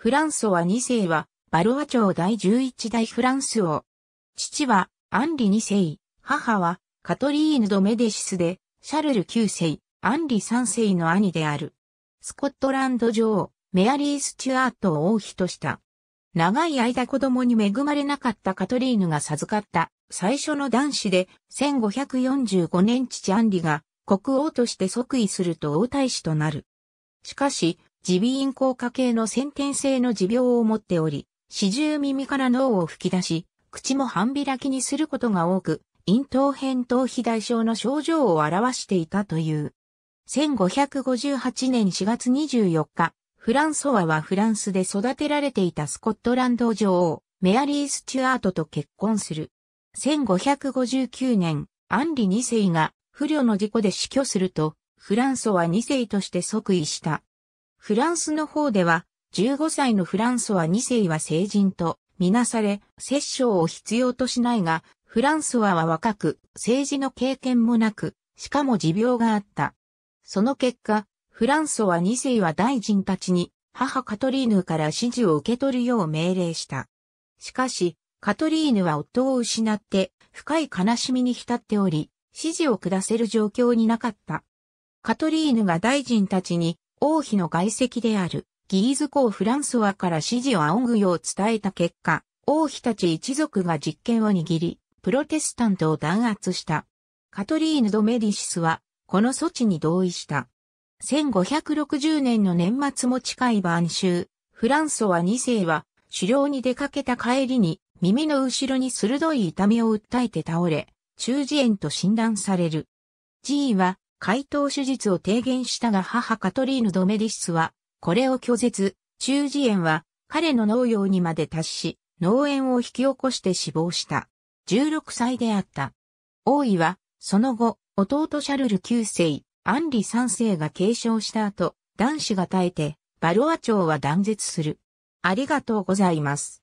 フランソワ2世は、バルア朝第11代フランス王。父は、アンリ2世、母は、カトリーヌ・ド・メデシスで、シャルル9世、アンリ3世の兄である。スコットランド女王、メアリー・スチュアートを王妃とした。長い間子供に恵まれなかったカトリーヌが授かった最初の男子で1545年父アンリが国王として即位すると王太子となる。しかし耳鼻咽喉科系の先天性の持病を持っており、始終耳から脳を吹き出し、口も半開きにすることが多く、咽頭扁頭肥大症の症状を表していたという。1558年4月24日、フランソワはフランスで育てられていたスコットランド女王、メアリー・スチュアートと結婚する。1559年、アンリ2世が不慮の事故で死去すると、フランソワ2世として即位した。フランスの方では、15歳のフランソワ2世は成人とみなされ、摂政を必要としないが、フランソワは若く、政治の経験もなく、しかも持病があった。その結果、フランソワ2世は大臣たちに、母カトリーヌから指示を受け取るよう命令した。しかし、カトリーヌは夫を失って、深い悲しみに浸っており、指示を下せる状況になかった。カトリーヌが大臣たちに王妃の外籍であるギーズ公フランソワから支持を仰ぐよう伝えた結果、王妃たち一族が実権を握り、プロテスタントを弾圧した。カトリーヌ・ド・メディシスは、この措置に同意した。1560年の年末も近い晩秋、フランソワ2世は、狩猟に出かけた帰りに、耳の後ろに鋭い痛みを訴えて倒れ、中耳炎と診断される。G は、解凍手術を提言したが母カトリーヌ・ドメディスは、これを拒絶、中耳炎は彼の農業にまで達し、農園を引き起こして死亡した。16歳であった。王位は、その後、弟シャルル9世、アンリ3世が継承した後、男子が耐えて、バロア朝は断絶する。ありがとうございます。